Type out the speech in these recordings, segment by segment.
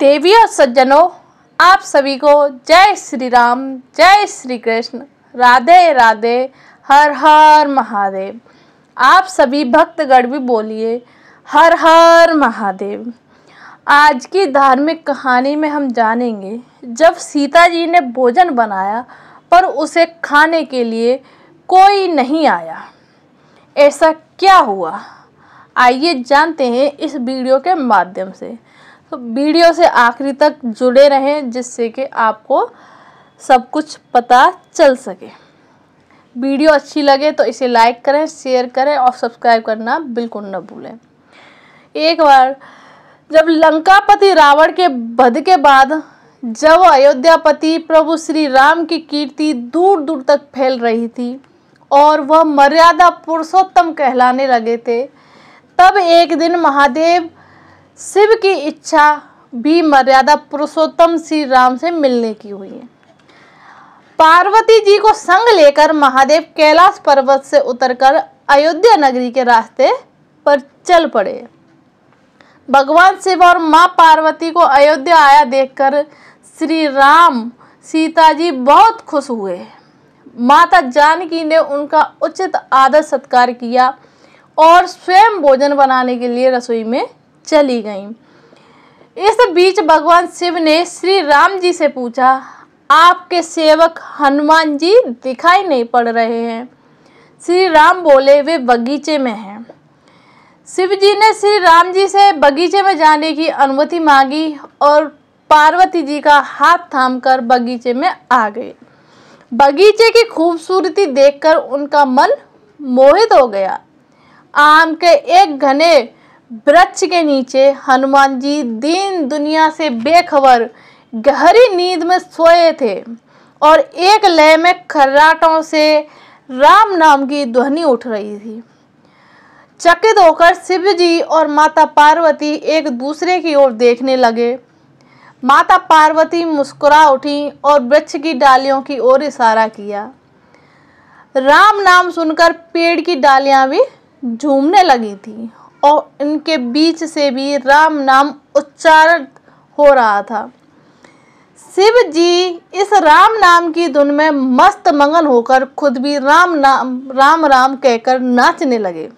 देवी और सज्जनों आप सभी को जय श्री राम जय श्री कृष्ण राधे राधे हर हर महादेव आप सभी भक्तगण भी बोलिए हर हर महादेव आज की धार्मिक कहानी में हम जानेंगे जब सीता जी ने भोजन बनाया पर उसे खाने के लिए कोई नहीं आया ऐसा क्या हुआ आइए जानते हैं इस वीडियो के माध्यम से वीडियो से आखिरी तक जुड़े रहें जिससे कि आपको सब कुछ पता चल सके वीडियो अच्छी लगे तो इसे लाइक करें शेयर करें और सब्सक्राइब करना बिल्कुल न भूलें एक बार जब लंकापति रावण के वध के बाद जब अयोध्यापति प्रभु श्री राम की कीर्ति दूर दूर तक फैल रही थी और वह मर्यादा पुरुषोत्तम कहलाने लगे थे तब एक दिन महादेव शिव की इच्छा भी मर्यादा पुरुषोत्तम श्री राम से मिलने की हुई है पार्वती जी को संग लेकर महादेव कैलाश पर्वत से उतरकर अयोध्या नगरी के रास्ते पर चल पड़े भगवान शिव और माँ पार्वती को अयोध्या आया देखकर श्री राम सीता जी बहुत खुश हुए माता जानकी ने उनका उचित आदर सत्कार किया और स्वयं भोजन बनाने के लिए रसोई में चली गईं इस बीच भगवान शिव ने श्री राम जी से पूछा आपके सेवक हनुमान जी दिखाई नहीं पड़ रहे हैं श्री राम बोले वे बगीचे में हैं शिव जी ने श्री राम जी से बगीचे में जाने की अनुमति मांगी और पार्वती जी का हाथ थामकर बगीचे में आ गए बगीचे की खूबसूरती देखकर उनका मन मोहित हो गया आम के एक घने वृक्ष के नीचे हनुमान जी दीन दुनिया से बेखबर गहरी नींद में सोए थे और एक लय में खर्राटों से राम नाम की ध्वनि उठ रही थी चकित होकर शिव जी और माता पार्वती एक दूसरे की ओर देखने लगे माता पार्वती मुस्कुरा उठी और वृक्ष की डालियों की ओर इशारा किया राम नाम सुनकर पेड़ की डालियां भी झूमने लगी थी और इनके बीच से भी राम नाम उच्चारण हो रहा था शिव जी इस राम नाम की धुन में मस्त मंगन होकर खुद भी राम नाम राम राम कहकर नाचने लगे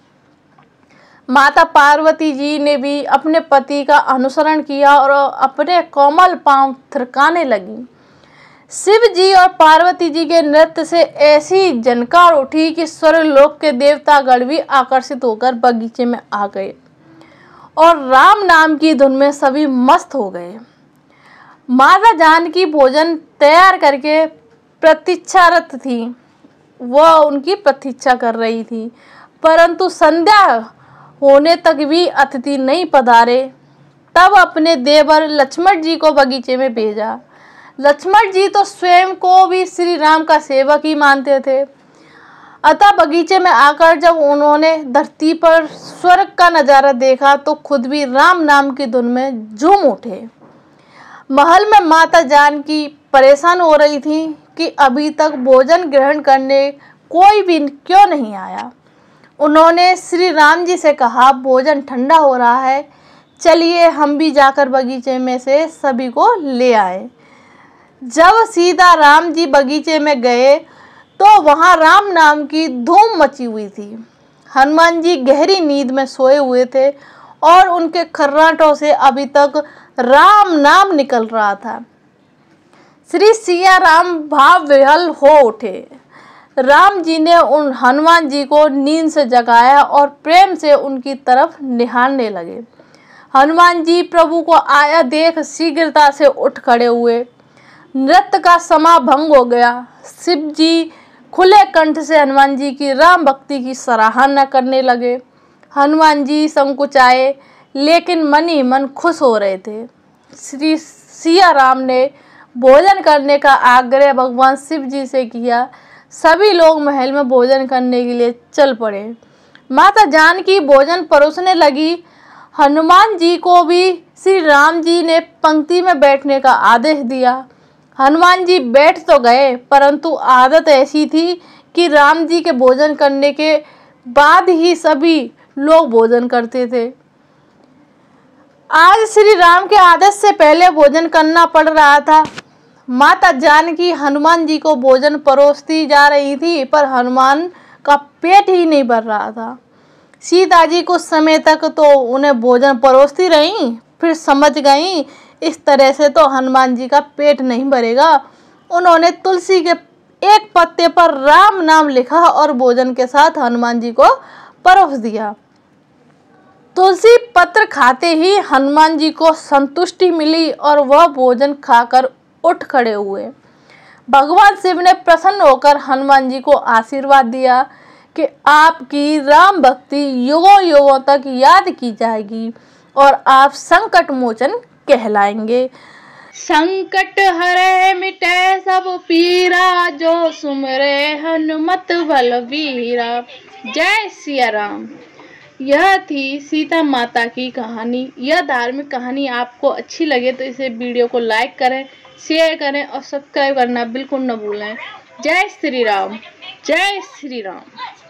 माता पार्वती जी ने भी अपने पति का अनुसरण किया और अपने कोमल पांव थिरकाने लगी शिव जी और पार्वती जी के नृत्य से ऐसी जनकार उठी कि स्वर्गलोक के देवतागण भी आकर्षित होकर बगीचे में आ गए और राम नाम की धुन में सभी मस्त हो गए माता जानकी भोजन तैयार करके प्रतीक्षारत थी वह उनकी प्रतीक्षा कर रही थी परंतु संध्या होने तक भी अतिथि नहीं पधारे तब अपने देवर लक्ष्मण जी को बगीचे में भेजा लक्ष्मण जी तो स्वयं को भी श्री राम का सेवक ही मानते थे अतः बगीचे में आकर जब उन्होंने धरती पर स्वर्ग का नज़ारा देखा तो खुद भी राम नाम की धुन में झूम उठे महल में माता जानकी परेशान हो रही थी कि अभी तक भोजन ग्रहण करने कोई भी क्यों नहीं आया उन्होंने श्री राम जी से कहा भोजन ठंडा हो रहा है चलिए हम भी जाकर बगीचे में से सभी को ले आए जब राम जी बगीचे में गए तो वहाँ राम नाम की धूम मची हुई थी हनुमान जी गहरी नींद में सोए हुए थे और उनके खर्राटों से अभी तक राम नाम निकल रहा था श्री सिया राम भाव विहल हो उठे राम जी ने उन हनुमान जी को नींद से जगाया और प्रेम से उनकी तरफ निहारने लगे हनुमान जी प्रभु को आया देख शीघ्रता से उठ खड़े हुए नृत्य का समा भंग हो गया शिव जी खुले कंठ से हनुमान जी की राम भक्ति की सराहना करने लगे हनुमान जी संकुचाए लेकिन मन ही मन खुश हो रहे थे श्री सिया राम ने भोजन करने का आग्रह भगवान शिव जी से किया सभी लोग महल में भोजन करने के लिए चल पड़े माता जानकी भोजन परोसने लगी हनुमान जी को भी श्री राम जी ने पंक्ति में बैठने का आदेश दिया हनुमान जी बैठ तो गए परंतु आदत ऐसी थी कि राम जी के भोजन करने के बाद ही सभी लोग भोजन करते थे आज श्री राम के आदत से पहले भोजन करना पड़ रहा था माता जानकी हनुमान जी को भोजन परोसती जा रही थी पर हनुमान का पेट ही नहीं भर रहा था सीता जी कुछ समय तक तो उन्हें भोजन परोसती रहीं फिर समझ गईं इस तरह से तो हनुमान जी का पेट नहीं भरेगा उन्होंने तुलसी के एक पत्ते पर राम नाम लिखा और भोजन के साथ हनुमान जी को परोस दिया तुलसी पत्र खाते ही हनुमान जी को संतुष्टि मिली और वह भोजन खाकर उठ खड़े हुए भगवान शिव ने प्रसन्न होकर हनुमान जी को आशीर्वाद दिया कि आपकी राम भक्ति युगों युगों तक याद की जाएगी और आप संकट मोचन कहलाएंगे संकट हरे मिटे सब पीरा जो सुमरे हनुमत बलवीरा जय सिया राम यह थी सीता माता की कहानी यह धार्मिक कहानी आपको अच्छी लगे तो इसे वीडियो को लाइक करें शेयर करें और सब्सक्राइब करना बिल्कुल न भूलें जय श्री राम जय श्री राम